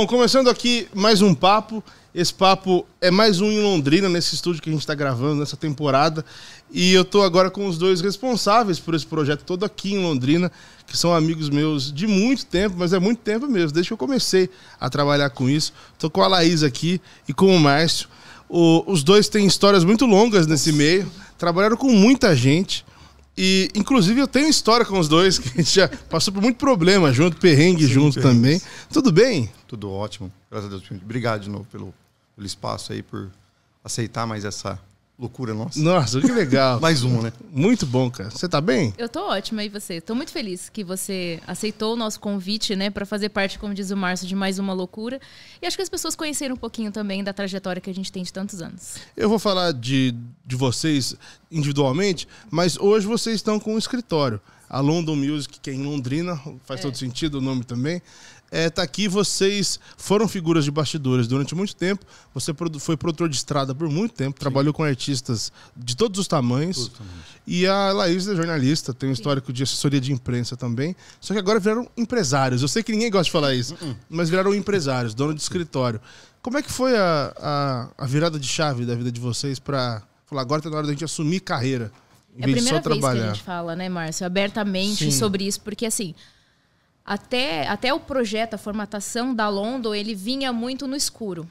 Bom, começando aqui mais um papo. Esse papo é mais um em Londrina, nesse estúdio que a gente está gravando nessa temporada. E eu estou agora com os dois responsáveis por esse projeto todo aqui em Londrina, que são amigos meus de muito tempo, mas é muito tempo mesmo, desde que eu comecei a trabalhar com isso. Estou com a Laís aqui e com o Márcio. O, os dois têm histórias muito longas nesse meio, trabalharam com muita gente. E, inclusive, eu tenho história com os dois, que a gente já passou por muito problema junto, perrengue Sim, junto perrengue. também. Tudo bem? Tudo ótimo, graças a Deus. Obrigado de novo pelo, pelo espaço aí, por aceitar mais essa Loucura nossa. Nossa, que legal. Mais um, né? Muito bom, cara. Você tá bem? Eu tô ótima, e você? Tô muito feliz que você aceitou o nosso convite, né, para fazer parte, como diz o Márcio, de mais uma loucura. E acho que as pessoas conheceram um pouquinho também da trajetória que a gente tem de tantos anos. Eu vou falar de, de vocês individualmente, mas hoje vocês estão com um escritório. A London Music, que é em Londrina, faz é. todo sentido o nome também é, tá aqui, vocês foram figuras de bastidores durante muito tempo. Você foi produtor de estrada por muito tempo, Sim. trabalhou com artistas de todos os tamanhos. Totalmente. E a Laís é jornalista, tem um histórico de assessoria de imprensa também. Só que agora viraram empresários. Eu sei que ninguém gosta de falar isso, uh -uh. mas viraram empresários, dono de escritório. Como é que foi a, a, a virada de chave da vida de vocês para falar agora tá na hora da gente assumir carreira? É em é a primeira vez trabalhar. que a gente fala, né, Márcio, abertamente Sim. sobre isso, porque assim, até, até o projeto, a formatação da Londo ele vinha muito no escuro.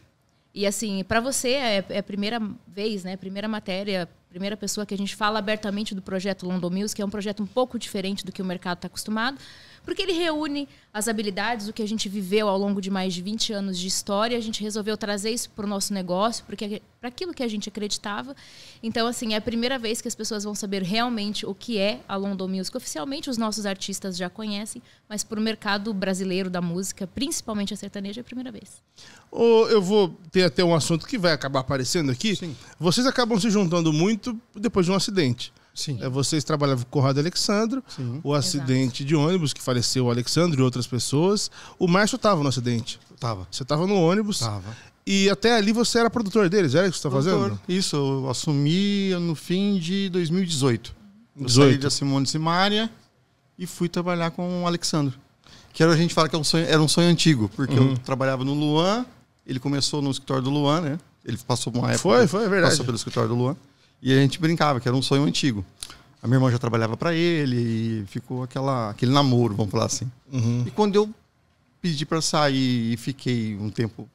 E assim, para você é, é, a primeira vez, né? Primeira matéria primeira pessoa que a gente fala abertamente do projeto London Mills, que é um projeto um pouco diferente do que o mercado está acostumado, porque ele reúne as habilidades, o que a gente viveu ao longo de mais de 20 anos de história, a gente resolveu trazer isso para o nosso negócio, porque para aquilo que a gente acreditava. Então, assim, é a primeira vez que as pessoas vão saber realmente o que é a London Music. Oficialmente, os nossos artistas já conhecem, mas para o mercado brasileiro da música, principalmente a sertaneja, é a primeira vez. Oh, eu vou ter até um assunto que vai acabar aparecendo aqui. Sim. Vocês acabam se juntando muito depois de um acidente. Sim. É, vocês trabalhavam com o Conrado Alexandre, Sim. o acidente Exato. de ônibus que faleceu o Alexandre e outras pessoas. O Márcio estava no acidente. Tava. Você estava no ônibus. Tava. E até ali você era produtor deles, era o que você está fazendo? Isso, eu assumi no fim de 2018. Eu 18. saí da Simone Simária e fui trabalhar com o Alexandre. Que era, a gente fala que era é um sonho, era um sonho antigo, porque uhum. eu trabalhava no Luan, ele começou no escritório do Luan, né? Ele passou uma época. Foi, foi, é verdade. Passou pelo escritório do Luan. E a gente brincava, que era um sonho antigo. A minha irmã já trabalhava para ele e ficou aquela, aquele namoro, vamos falar assim. Uhum. E quando eu pedi para sair e fiquei um tempo.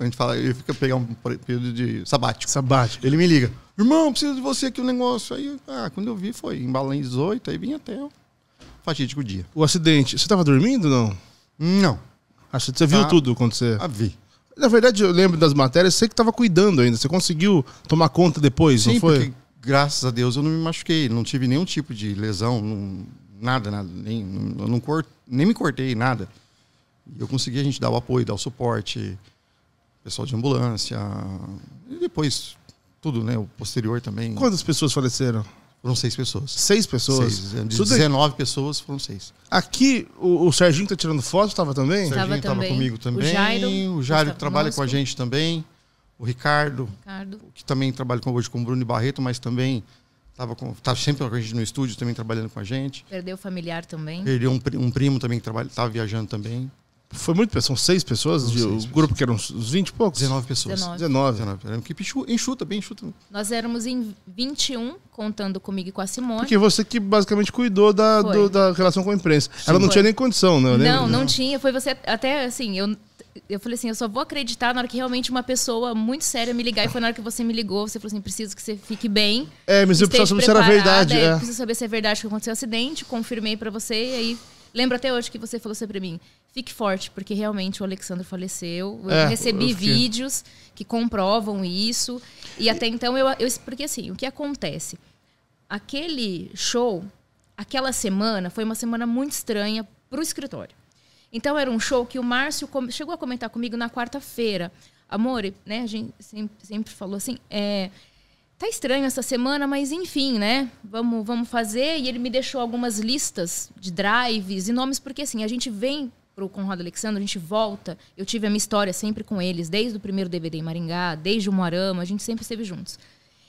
A gente fala, eu fico pegar um período de sabático. Sabático. Ele me liga: irmão, preciso de você aqui o um negócio. Aí, ah, quando eu vi, foi em Balão 18, aí vim até o fatídico dia. O acidente, você estava dormindo não? Não. Ah, você viu tá. tudo tudo acontecer? Ah, vi. Na verdade, eu lembro das matérias, sei que estava cuidando ainda. Você conseguiu tomar conta depois, Sim, não foi? Porque, graças a Deus eu não me machuquei, não tive nenhum tipo de lesão, não, nada, nada. Nem, eu não cort, nem me cortei, nada. Eu consegui a gente dar o apoio, dar o suporte, pessoal de ambulância. E depois, tudo, né? O posterior também. Quantas pessoas faleceram? Foram seis pessoas. Seis pessoas? Seis. De 19 pessoas, foram seis. Aqui, o, o Serginho está tirando foto, estava também? O Serginho estava comigo também. O Jairo, o Jairo que trabalha conosco. com a gente também. O Ricardo, Ricardo, que também trabalha com, hoje com o Bruno e Barreto, mas também estava tá sempre com a gente no estúdio, também trabalhando com a gente. Perdeu o familiar também. Perdeu um, um primo também que estava tá viajando também. Foi muito são seis pessoas? São seis o pessoas. grupo que eram uns 20 e poucos? 19 pessoas. 19. 19. 19. Que enxuta, bem enxuta. Nós éramos em 21, contando comigo e com a Simone. Porque você que basicamente cuidou da, do, da relação com a imprensa. Sim, Ela não foi. tinha nem condição, né? Não, não, não tinha. Foi você, até assim, eu eu falei assim, eu só vou acreditar na hora que realmente uma pessoa muito séria me ligar. E foi na hora que você me ligou, você falou assim, preciso que você fique bem. É, mas eu preciso saber se era verdade. É, é. Preciso saber se é verdade que aconteceu o um acidente, confirmei para você e aí Lembro até hoje que você falou assim pra mim. Fique forte, porque realmente o Alexandre faleceu. Eu é, recebi eu fiquei... vídeos que comprovam isso. E até então eu, eu. Porque assim, o que acontece? Aquele show, aquela semana, foi uma semana muito estranha pro escritório. Então era um show que o Márcio chegou a comentar comigo na quarta-feira. Amor, né, a gente sempre, sempre falou assim, é, tá estranho essa semana, mas enfim, né? Vamos, vamos fazer. E ele me deixou algumas listas de drives e nomes, porque assim, a gente vem pro Conrado Alexandre, a gente volta. Eu tive a minha história sempre com eles, desde o primeiro DVD em Maringá, desde o Moarama, a gente sempre esteve juntos.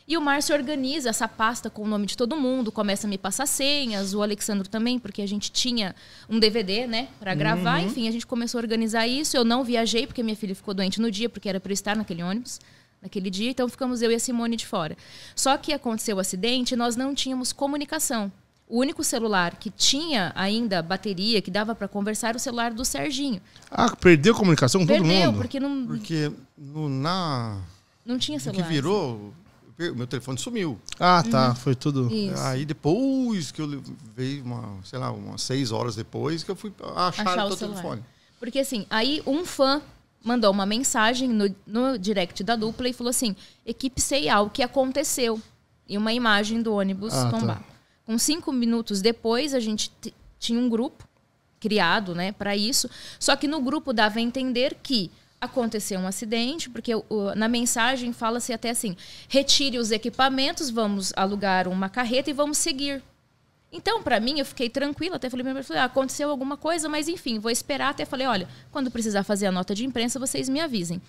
E o Márcio organiza essa pasta com o nome de todo mundo, começa a me passar senhas, o Alexandre também, porque a gente tinha um DVD, né, para gravar. Uhum. Enfim, a gente começou a organizar isso. Eu não viajei porque minha filha ficou doente no dia, porque era para eu estar naquele ônibus naquele dia, então ficamos eu e a Simone de fora. Só que aconteceu o acidente, nós não tínhamos comunicação. O único celular que tinha ainda bateria, que dava para conversar, era o celular do Serginho. Ah, perdeu a comunicação com perdeu, todo mundo? Perdeu, porque não... Porque no, na... Não tinha celular. que virou, meu telefone sumiu. Ah, tá. Uhum. Foi tudo... Isso. Aí depois que eu veio, uma, sei lá, umas seis horas depois, que eu fui achar, achar o, o telefone. Porque assim, aí um fã mandou uma mensagem no, no direct da dupla e falou assim: equipe CEA, o que aconteceu? E uma imagem do ônibus ah, tá. tombar. Tá. Com cinco minutos depois, a gente tinha um grupo criado né, para isso, só que no grupo dava a entender que aconteceu um acidente, porque o, na mensagem fala-se até assim: retire os equipamentos, vamos alugar uma carreta e vamos seguir. Então, para mim, eu fiquei tranquila, até falei para falei, ah, aconteceu alguma coisa, mas enfim, vou esperar. Até falei, olha, quando precisar fazer a nota de imprensa, vocês me avisem.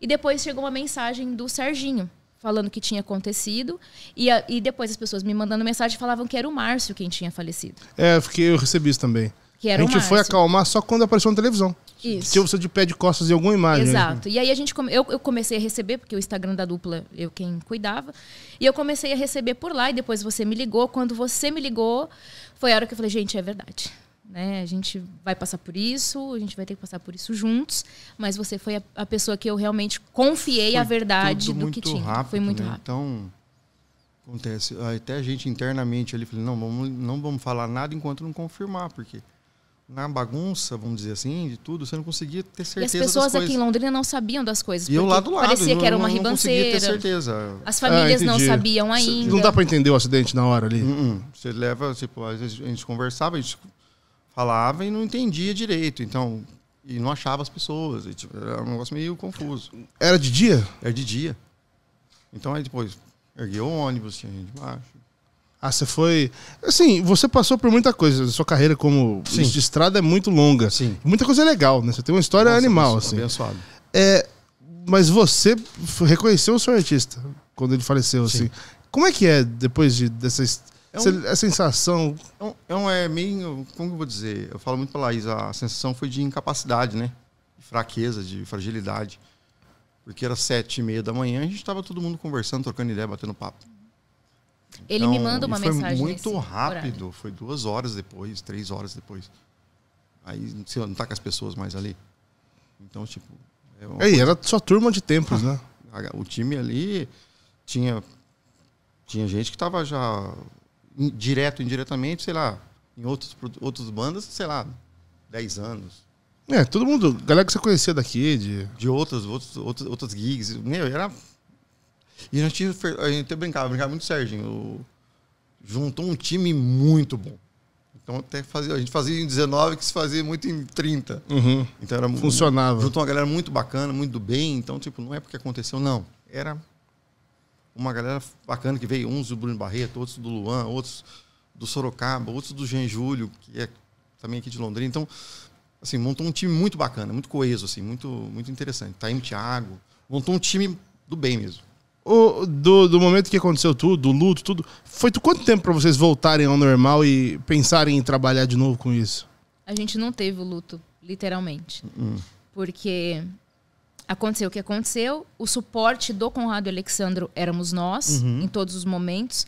E depois chegou uma mensagem do Serginho, falando que tinha acontecido. E, a, e depois as pessoas me mandando mensagem falavam que era o Márcio quem tinha falecido. É, porque eu recebi isso também. Que era a gente foi acalmar só quando apareceu na televisão. Isso. Tinha você de pé de costas em alguma imagem. Né? Exato. Né? E aí a gente come... eu, eu, comecei a receber, porque o Instagram da dupla eu quem cuidava. E eu comecei a receber por lá e depois você me ligou. Quando você me ligou, foi a hora que eu falei, gente, é verdade. Né? A gente vai passar por isso, a gente vai ter que passar por isso juntos. Mas você foi a, a pessoa que eu realmente confiei foi a verdade do que tinha. Rápido, foi muito né? rápido. Então, acontece. Até a gente internamente ali falou, não, vamos, não vamos falar nada enquanto não confirmar, porque na bagunça, vamos dizer assim, de tudo, você não conseguia ter certeza. E as pessoas aqui em Londrina não sabiam das coisas. E eu lá do lado. Parecia que era uma não, não ribanceira. Não ter certeza. As famílias ah, não sabiam ainda. Não dá para entender o acidente na hora ali. Uh -uh. Você leva, tipo, a gente conversava, a gente falava e não entendia direito. Então, e não achava as pessoas. E, tipo, era um negócio meio confuso. Era de dia? Era de dia. Então aí depois ergueu o ônibus, tinha gente embaixo. Ah, você foi. Assim, você passou por muita coisa. A sua carreira como Sim. de estrada é muito longa. Sim. Muita coisa é legal, né? Você tem uma história Nossa, animal, assim. Abençoado. É, mas você reconheceu o seu artista quando ele faleceu, assim. Sim. assim. Como é que é depois de, dessa. É um, a sensação. É, um, é, um, é meio. Como eu vou dizer? Eu falo muito pra Laís, a sensação foi de incapacidade, né? De fraqueza, de fragilidade. Porque era sete e meia da manhã, a gente tava todo mundo conversando, trocando ideia, batendo papo ele então, me manda uma foi mensagem. Foi muito rápido, horário. foi duas horas depois, três horas depois. Aí você não tá com as pessoas mais ali. Então, tipo. É Ei, coisa... era só turma de tempos, ah, né? O time ali tinha, tinha gente que tava já direto, indiretamente, sei lá, em outros, outros bandas, sei lá, 10 anos. É, todo mundo, galera que você conhecia daqui, de. De outros, outros, outros, outras gigs. Meu, era e a gente, a gente brincava, brincava muito Serginho. Juntou um time muito bom. Então até fazia, a gente fazia em 19 que se fazia muito em 30. Uhum. Então era funcionava. Juntou uma galera muito bacana, muito do bem, então tipo, não é porque aconteceu não. Era uma galera bacana que veio, uns do Bruno Barreto, outros do Luan, outros do Sorocaba, outros do Jean Júlio, que é também aqui de Londrina. Então, assim, montou um time muito bacana, muito coeso assim, muito muito interessante. Taim Thiago, montou um time do bem mesmo o, do, do momento que aconteceu tudo, do luto, tudo, foi quanto tempo para vocês voltarem ao normal e pensarem em trabalhar de novo com isso? A gente não teve o luto, literalmente. Hum. Porque aconteceu o que aconteceu, o suporte do Conrado e Alexandro éramos nós, uhum. em todos os momentos.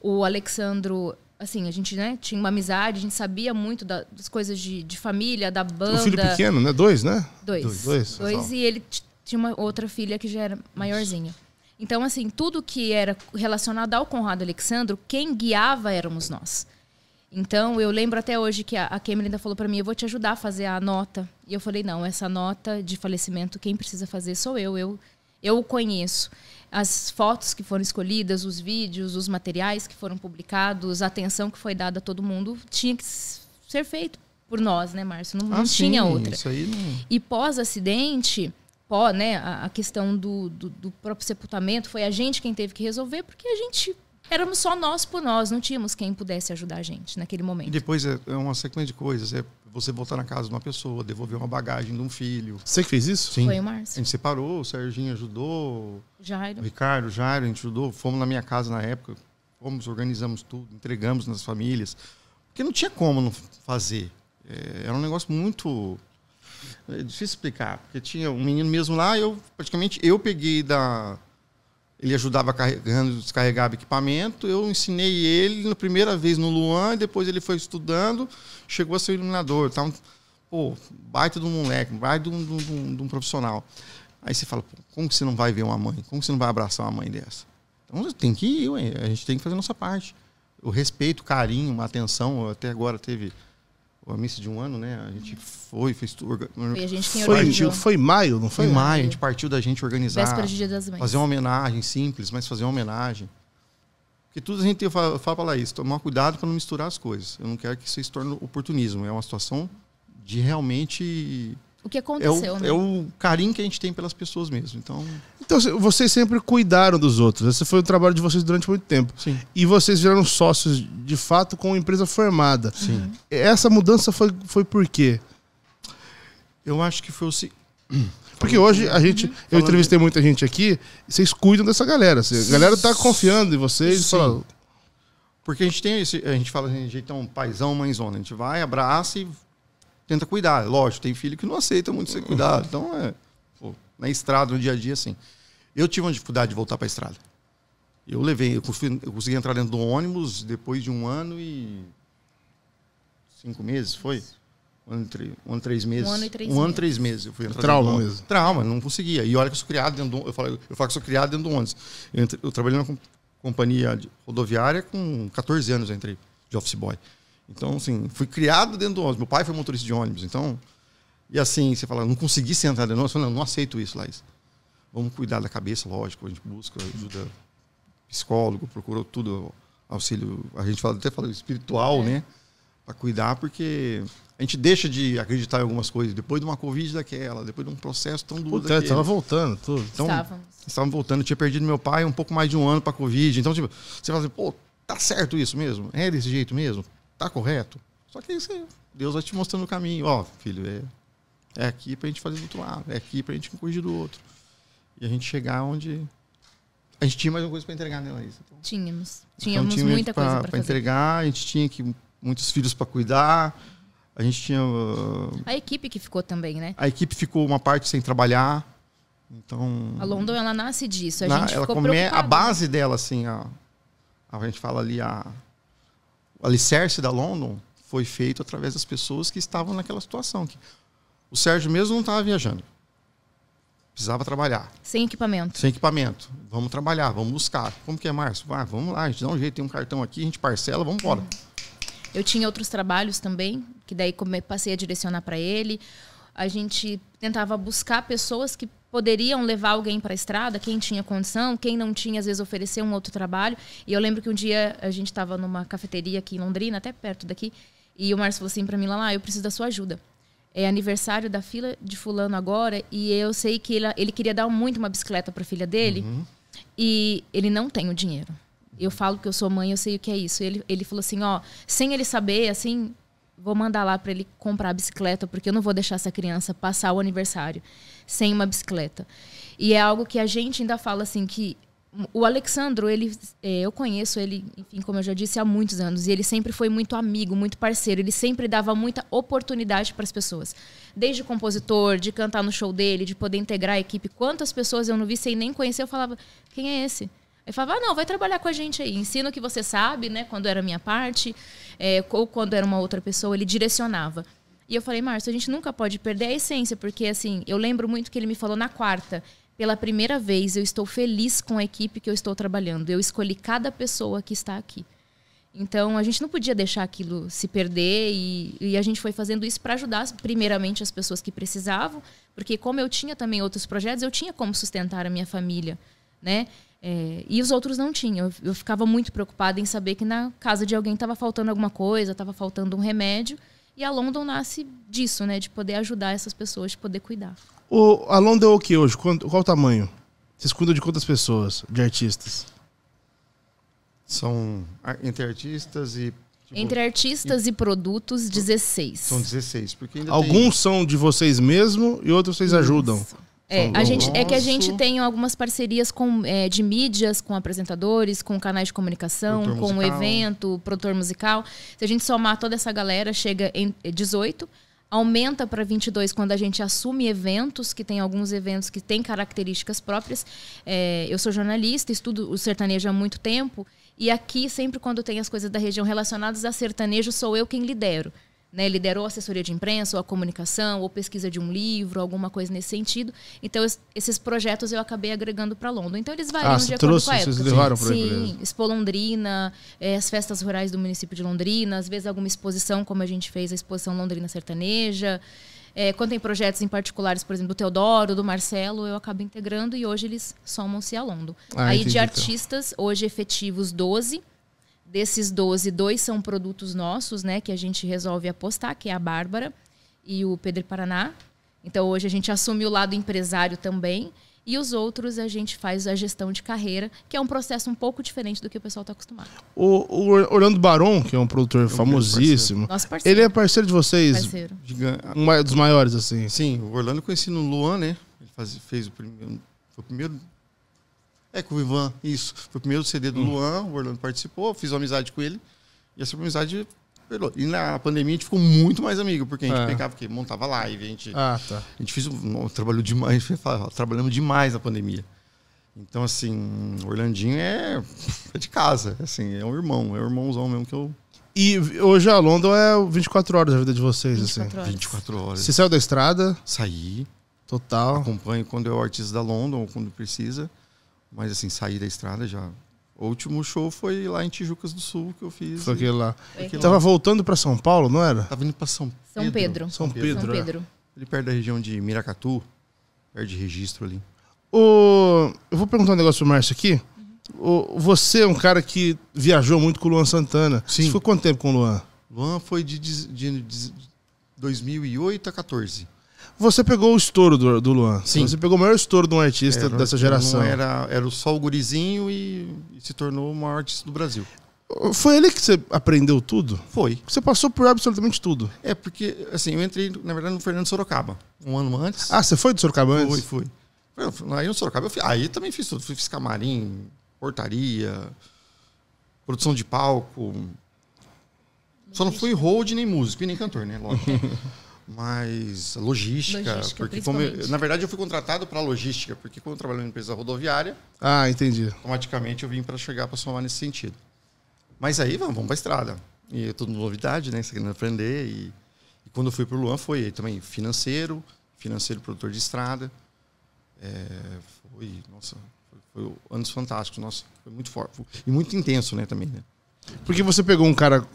O Alexandro assim, a gente né, tinha uma amizade, a gente sabia muito da, das coisas de, de, família, da banda. Um filho pequeno, né? Dois, né? Dois. Dois. Dois, Dois e ele tinha uma outra filha que já era maiorzinha. Isso. Então, assim, tudo que era relacionado ao Conrado Alexandro, quem guiava éramos nós. Então, eu lembro até hoje que a, a ainda falou para mim: eu vou te ajudar a fazer a nota. E eu falei: não, essa nota de falecimento, quem precisa fazer sou eu. Eu, eu o conheço. As fotos que foram escolhidas, os vídeos, os materiais que foram publicados, a atenção que foi dada a todo mundo, tinha que ser feito por nós, né, Márcio? Não, ah, não tinha outra. Isso aí não... E pós-acidente, pó, né, a, a questão do, do, do, próprio sepultamento, foi a gente quem teve que resolver, porque a gente éramos só nós por nós, não tínhamos quem pudesse ajudar a gente naquele momento. E depois é, é uma sequência de coisas, é você voltar na casa de uma pessoa, devolver uma bagagem de um filho. Você que fez isso? Sim. Foi o Márcio. A gente separou, o Serginho ajudou. Jairo. O Ricardo, Jairo, a gente ajudou. Fomos na minha casa na época, fomos, organizamos tudo, entregamos nas famílias. Porque não tinha como não fazer. É, era um negócio muito é difícil explicar, porque tinha um menino mesmo lá, eu praticamente eu peguei da. Ele ajudava carregando, descarregava equipamento. Eu ensinei ele na primeira vez no Luan, depois ele foi estudando, chegou a ser iluminador. Tá um, pô, baita de um moleque, baita de um, de um, de um profissional. Aí você fala, como que você não vai ver uma mãe? Como que você não vai abraçar uma mãe dessa? Então tem que ir, ué. a gente tem que fazer a nossa parte. O respeito, o carinho, a atenção, até agora teve a missa de um ano, né? A gente foi, fez tudo. E a gente quem partiu, foi em maio, não foi? Em maio, a gente partiu da gente organizar. Véspera de Dia das Mães. Fazer uma homenagem simples, mas fazer uma homenagem. Porque tudo a gente eu falo, eu falo Laís, tomar cuidado para não misturar as coisas. Eu não quero que isso se torne oportunismo. É uma situação de realmente o que aconteceu. É o, né? é o, carinho que a gente tem pelas pessoas mesmo. Então... então, vocês sempre cuidaram dos outros. Esse foi o trabalho de vocês durante muito tempo. Sim. E vocês viraram sócios, de fato, com uma empresa formada. Sim. Essa mudança foi, foi por quê? Eu acho que foi o. Se... Porque hoje a gente. Uhum. Eu entrevistei muita gente aqui, vocês cuidam dessa galera. A galera tá confiando em vocês Sim. Fala... Porque a gente tem esse. A gente fala, assim, a gente é um paizão, mãezona. A gente vai, abraça e tenta cuidar. Lógico, tem filho que não aceita muito ser cuidado. Então, é, pô, na estrada, no dia a dia, assim. Eu tive uma dificuldade de voltar para a estrada. Eu levei, eu consegui, eu consegui, entrar dentro do ônibus depois de um ano e. cinco meses, foi? Um ano, e três meses. Um ano e três, um meses. Ano, três meses. Eu fui é entrar Trauma do... mesmo. Trauma, não conseguia. E olha que eu sou criado dentro do. Eu falo, eu falo que sou criado dentro do ônibus. Eu, entre... eu trabalhei numa companhia rodoviária com 14 anos, eu entrei de office boy. Então, assim, fui criado dentro do ônibus. Meu pai foi motorista de ônibus, então. E assim, você fala, não consegui sentar dentro do ônibus. Eu falei, não, não aceito isso, Laís. Vamos cuidar da cabeça, lógico. A gente busca ajuda psicólogo, procurou tudo, auxílio. A gente fala, até fala espiritual, é. né? Para cuidar, porque a gente deixa de acreditar em algumas coisas depois de uma Covid daquela, depois de um processo tão duro daquele. Tava voltando, tudo. Então, Estávamos. Estavam voltando. Eu tinha perdido meu pai um pouco mais de um ano para Covid. Então, tipo, você fala assim, pô, tá certo isso mesmo? É desse jeito mesmo? tá correto. Só que isso, Deus vai te mostrando o caminho. Ó, oh, filho, é, é aqui pra gente fazer do outro lado, é aqui pra gente corrigir do outro. E a gente chegar onde. A gente tinha mais uma coisa para entregar, né, Laís? Então, Tínhamos. Então Tínhamos então, tinha muita pra, coisa para entregar, a gente tinha que, muitos filhos para cuidar. A gente tinha. Uh, a equipe que ficou também, né? A equipe ficou uma parte sem trabalhar. Então. A London, ela nasce disso. A na, gente ela ficou come, é A base dela, assim, a, a gente fala ali, a, o alicerce da London foi feito através das pessoas que estavam naquela situação. o Sérgio mesmo não estava viajando. Precisava trabalhar. Sem equipamento. Sem equipamento. Vamos trabalhar, vamos buscar. Como que é, Márcio? Ah, vamos lá, a gente dá um jeito, tem um cartão aqui, a gente parcela, vamos embora. É. Eu tinha outros trabalhos também, que daí passei a direcionar para ele. A gente tentava buscar pessoas que poderiam levar alguém para a estrada, quem tinha condição, quem não tinha, às vezes oferecer um outro trabalho. E eu lembro que um dia a gente estava numa cafeteria aqui em Londrina, até perto daqui, e o Márcio falou assim para mim lá, eu preciso da sua ajuda. É aniversário da fila de fulano agora e eu sei que ele, ele queria dar muito uma bicicleta para a filha dele uhum. e ele não tem o dinheiro. Eu falo que eu sou mãe, eu sei o que é isso. Ele, ele falou assim, ó, sem ele saber, assim, vou mandar lá para ele comprar a bicicleta porque eu não vou deixar essa criança passar o aniversário sem uma bicicleta. E é algo que a gente ainda fala assim que o Alexandro, ele, é, eu conheço ele, enfim, como eu já disse, há muitos anos. E ele sempre foi muito amigo, muito parceiro. Ele sempre dava muita oportunidade para as pessoas. Desde compositor, de cantar no show dele, de poder integrar a equipe. Quantas pessoas eu não vi sem nem conhecer, eu falava, quem é esse? Ele falava, ah, não, vai trabalhar com a gente aí. Ensina o que você sabe, né? Quando era minha parte, é, ou quando era uma outra pessoa, ele direcionava. E eu falei, Márcio, a gente nunca pode perder a essência, porque assim, eu lembro muito que ele me falou na quarta. Pela primeira vez, eu estou feliz com a equipe que eu estou trabalhando. Eu escolhi cada pessoa que está aqui. Então, a gente não podia deixar aquilo se perder e, e a gente foi fazendo isso para ajudar, primeiramente, as pessoas que precisavam, porque como eu tinha também outros projetos, eu tinha como sustentar a minha família, né? É, e os outros não tinham. Eu, eu ficava muito preocupada em saber que na casa de alguém estava faltando alguma coisa, estava faltando um remédio. E a London nasce disso, né? De poder ajudar essas pessoas, de poder cuidar. O, a London é o que hoje? Qual, qual o tamanho? Vocês cuidam de quantas pessoas, de artistas? São ah, entre artistas e. Tipo, entre artistas e, e, produtos, 16. São 16. Porque Alguns tem... são de vocês mesmo e outros vocês Isso. ajudam. É, a gente, é que a gente tem algumas parcerias com, é, de mídias, com apresentadores, com canais de comunicação, com o evento, produtor musical. Se a gente somar toda essa galera, chega em 18, é, aumenta para 22 quando a gente assume eventos, que tem alguns eventos que têm características próprias. É, eu sou jornalista, estudo o sertanejo há muito tempo, e aqui, sempre quando tem as coisas da região relacionadas a sertanejo, sou eu quem lidero né, liderou assessoria de imprensa, ou a comunicação, ou pesquisa de um livro, alguma coisa nesse sentido. Então, es, esses projetos eu acabei agregando para Londres. Então, eles variam ah, de acordo trouxe, com a época. Vocês levaram para Sim, Expo Londrina, é, as festas rurais do município de Londrina, às vezes alguma exposição, como a gente fez a exposição Londrina Sertaneja. É, quando tem projetos em particulares, por exemplo, do Teodoro, do Marcelo, eu acabo integrando e hoje eles somam-se a Londo. Ah, Aí entendi, de então. artistas, então. hoje efetivos 12, Desses 12, dois são produtos nossos, né? Que a gente resolve apostar, que é a Bárbara e o Pedro Paraná. Então hoje a gente assume o lado empresário também. E os outros a gente faz a gestão de carreira, que é um processo um pouco diferente do que o pessoal está acostumado. O, o, Orlando Baron, que é um produtor famosíssimo, parceiro. parceiro. ele é parceiro de vocês? Parceiro. um dos maiores, assim. Sim, o Orlando eu conheci no Luan, né? Ele faz, fez o primeiro, foi o primeiro é com o Ivan, isso. Foi o primeiro CD do hum. Luan, o Orlando participou, fiz uma amizade com ele. E essa amizade E na pandemia a gente ficou muito mais amigo, porque a gente é. pegava, porque montava live, a gente. Ah, tá. A gente fez um, trabalho demais, trabalhamos demais na pandemia. Então, assim, o Orlandinho é, é de casa, assim, é um irmão, é um irmãozão mesmo que eu e hoje a London é 24 horas da vida de vocês, 24 assim. Horas. 24 horas. Você saiu da estrada? Saí. Total. Acompanho quando é o artista da London, quando precisa. Mas assim, sair da estrada já. O último show foi lá em Tijucas do Sul que eu fiz. Foi aquele lá. Foi aquele tava lá. voltando para São Paulo, não era? Tava indo para São Pedro. São Pedro. É. São Pedro. São Pedro. É. perto da região de Miracatu, perto de registro ali. O... Eu vou perguntar um negócio pro Márcio aqui. Uhum. O... Você é um cara que viajou muito com o Luan Santana. Sim. Você foi quanto tempo com o Luan? Luan foi de, de, de 2008 a 14. Você pegou o estouro do, do Luan. Sim. Você pegou o maior estouro de um artista era, dessa geração. Era, era só o gurizinho e, e se tornou o maior artista do Brasil. Foi ele que você aprendeu tudo? Foi. Você passou por absolutamente tudo. É, porque, assim, eu entrei, na verdade, no Fernando Sorocaba, um ano antes. Ah, você foi do Sorocaba antes? Foi, fui. Aí no Sorocaba, eu fui, aí também fiz tudo. Fiz camarim, portaria, produção de palco. Só não fui hold, nem músico e nem cantor, né? Lógico. mas logística, logística porque como eu, na verdade eu fui contratado para logística, porque quando eu trabalhei em empresa rodoviária, ah, entendi. Automaticamente eu vim para chegar para somar nesse sentido. Mas aí vamos, vamos para estrada. E é tudo novidade, né, você querendo aprender e, e quando eu fui para o Luan foi também financeiro, financeiro produtor de estrada. É, foi, nossa, foi, foi anos fantásticos, nossa, foi muito forte e muito intenso, né, também, né? Porque você pegou um cara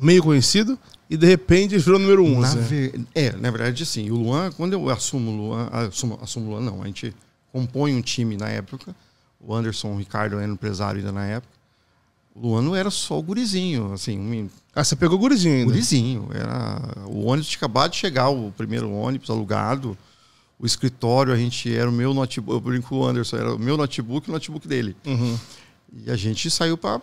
meio conhecido e de repente virou número um. Na né? ver... É, na verdade, sim. O Luan, quando eu assumo o Luan, assumo, assumo o Luan, não, a gente compõe um time na época. O Anderson, o Ricardo era empresário ainda na época. O Luan não era só o gurizinho, assim. Um... Ah, você pegou o gurizinho ainda? Gurizinho. Era... O ônibus tinha acabado de chegar, o primeiro ônibus alugado. O escritório, a gente era o meu notebook. Eu brinco com o Anderson, era o meu notebook e o notebook dele. Uhum. E a gente saiu para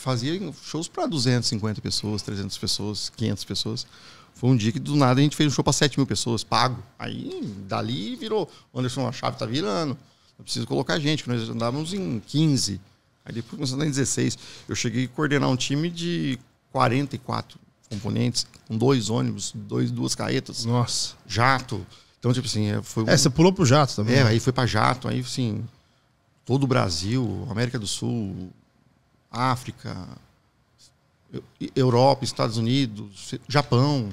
fazia shows para 250 pessoas, 300 pessoas, 500 pessoas. Foi um dia que do nada a gente fez um show para 7 mil pessoas, pago. Aí dali virou, Anderson, a chave tá virando, eu preciso colocar gente, nós andávamos em 15. Aí depois começando em 16. Eu cheguei a coordenar um time de 44 componentes, com dois ônibus, dois, duas carretas. Nossa. Jato. Então, tipo assim, é, foi. É, um... É, você pulou pro jato também. É, né? aí foi para jato, aí assim, todo o Brasil, América do Sul, África, Europa, Estados Unidos, Japão.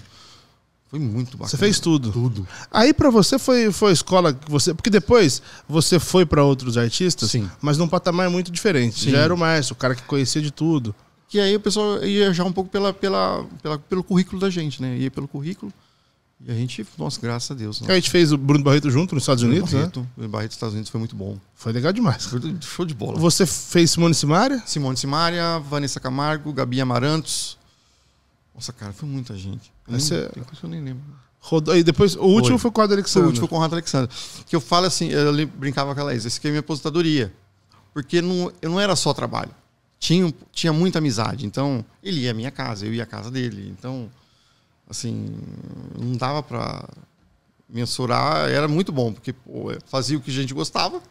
Foi muito bacana. Você fez tudo. Tudo. Aí para você foi foi a escola que você, porque depois você foi para outros artistas, Sim. mas num patamar muito diferente. Sim. Já era o mestre, o cara que conhecia de tudo. Que aí o pessoal ia já um pouco pela, pela, pela pelo currículo da gente, né? Ia pelo currículo. E a gente, nossa, graças a Deus. Nossa. Né? A gente fez o Bruno Barreto junto nos Estados Unidos, né? Barreto, né? Bruno Barreto nos Estados Unidos foi muito bom. Foi legal demais. Foi show de bola. Você fez Simone Simaria? Simone Simaria, Vanessa Camargo, Gabi Amarantos. Nossa, cara, foi muita gente. Nem, é- Tem coisa que eu nem lembro. Rodou, e depois, o último foi, foi com o Conrado Alexandre. O último foi com o Conrado Alexandre. Que eu falo assim, eu brincava com a Laís, esse aqui é minha aposentadoria. Porque não, eu não era só trabalho. Tinha, tinha muita amizade. Então, ele ia à minha casa, eu ia à casa dele. Então, assim, não dava para mensurar, era muito bom, porque pô, fazia o que a gente gostava,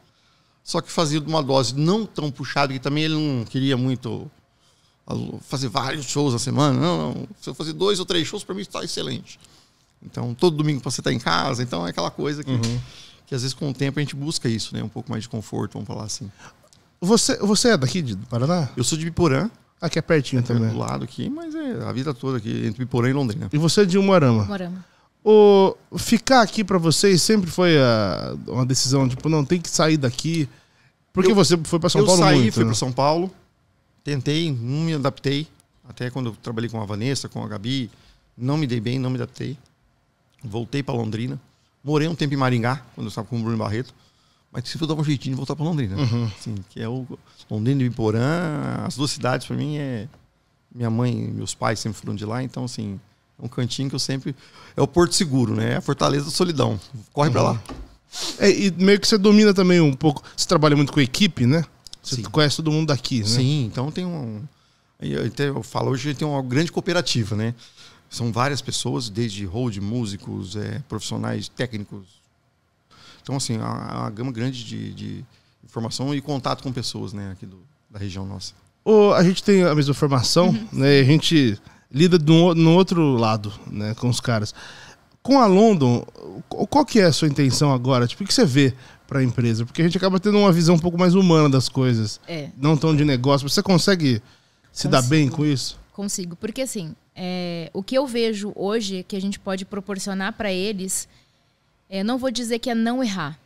só que fazia de uma dose não tão puxada, que também ele não queria muito fazer vários shows na semana, não, não. se eu fazer dois ou três shows, para mim está excelente. Então, todo domingo você está em casa, então é aquela coisa que, uhum. que às vezes com o tempo a gente busca isso, né? Um pouco mais de conforto, vamos falar assim. Você, você é daqui, de Paraná? Eu sou de Biporã. Aqui é pertinho é também. Do lado aqui, mas é a vida toda aqui, entre Biporã e Londrina. E você é de Umuarama? Umuarama. O ficar aqui para vocês sempre foi a, ah, uma decisão, tipo, não, tem que sair daqui. Porque eu, você foi para São Paulo saí, muito. Eu saí, fui né? para São Paulo. Tentei, não me adaptei. Até quando eu trabalhei com a Vanessa, com a Gabi, não me dei bem, não me adaptei. Voltei para Londrina. Morei um tempo em Maringá, quando eu estava com o Bruno Barreto mas preciso dar um jeitinho de voltar para Londrina. Uhum. Sim, que é o Londrina e Biporã, as duas cidades para mim é minha mãe, meus pais sempre foram de lá, então assim, é um cantinho que eu sempre é o porto seguro, né? É a fortaleza da solidão. Corre uhum. para lá. É, e meio que você domina também um pouco, você trabalha muito com equipe, né? Você Sim. conhece todo mundo daqui, né? Sim, então tem um eu, falo eu falo hoje tem uma grande cooperativa, né? São várias pessoas, desde road, músicos, é, profissionais técnicos, então, assim, há é é uma gama grande de, de informação e contato com pessoas né, aqui do, da região nossa. Ou a gente tem a mesma formação, uhum. né? a gente lida no, no outro lado né, com os caras. Com a London, qual que é a sua intenção agora? Tipo, o que você vê para a empresa? Porque a gente acaba tendo uma visão um pouco mais humana das coisas. É. Não tão de negócio. Você consegue se Consigo. dar bem com isso? Consigo, porque assim, é, o que eu vejo hoje que a gente pode proporcionar para eles é, não vou dizer que é não errar,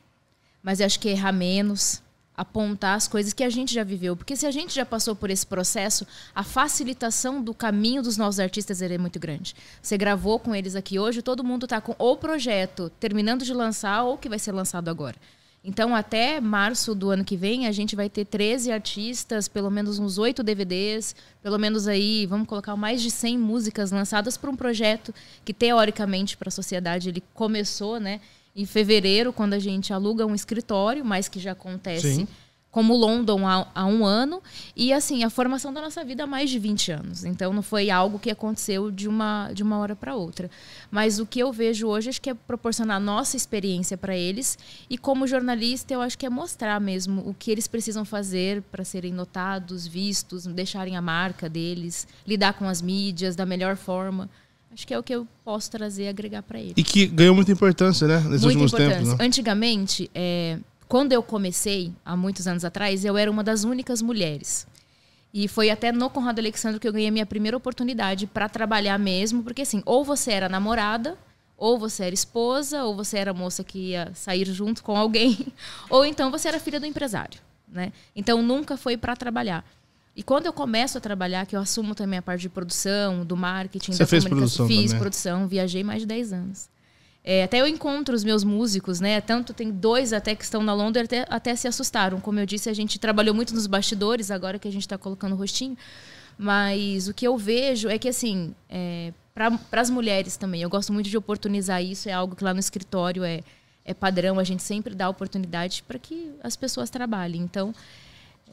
mas eu acho que é errar menos, apontar as coisas que a gente já viveu. Porque se a gente já passou por esse processo, a facilitação do caminho dos nossos artistas é muito grande. Você gravou com eles aqui hoje, todo mundo está com ou projeto terminando de lançar ou que vai ser lançado agora. Então, até março do ano que vem, a gente vai ter 13 artistas, pelo menos uns 8 DVDs, pelo menos aí, vamos colocar mais de 100 músicas lançadas para um projeto que, teoricamente, para a sociedade, ele começou, né? Em fevereiro, quando a gente aluga um escritório, mas que já acontece Sim como London há, há, um ano, e assim, a formação da nossa vida há mais de 20 anos. Então não foi algo que aconteceu de uma, de uma hora para outra. Mas o que eu vejo hoje acho que é proporcionar a nossa experiência para eles e como jornalista eu acho que é mostrar mesmo o que eles precisam fazer para serem notados, vistos, deixarem a marca deles, lidar com as mídias da melhor forma. Acho que é o que eu posso trazer agregar para eles. E que ganhou muita importância, né? Nesses Muita últimos tempos. Né? Antigamente, é, quando eu comecei, há muitos anos atrás, eu era uma das únicas mulheres. E foi até no Conrado Alexandre que eu ganhei a minha primeira oportunidade para trabalhar mesmo, porque assim, ou você era namorada, ou você era esposa, ou você era moça que ia sair junto com alguém, ou então você era filha do empresário, né? Então nunca foi para trabalhar. E quando eu começo a trabalhar, que eu assumo também a parte de produção, do marketing, Você da fez produção Fiz também. produção, viajei mais de 10 anos. É, até eu encontro os meus músicos, né? Tanto tem dois até que estão na Londres, até, até se assustaram. Como eu disse, a gente trabalhou muito nos bastidores, agora que a gente está colocando o rostinho. Mas o que eu vejo é que, assim, é, para as mulheres também, eu gosto muito de oportunizar isso, é algo que lá no escritório é, é padrão, a gente sempre dá oportunidade para que as pessoas trabalhem. Então,